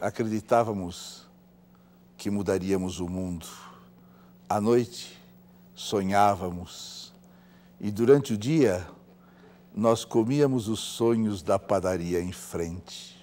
acreditávamos que mudaríamos o mundo. À noite, sonhávamos. E durante o dia, nós comíamos os sonhos da padaria em frente.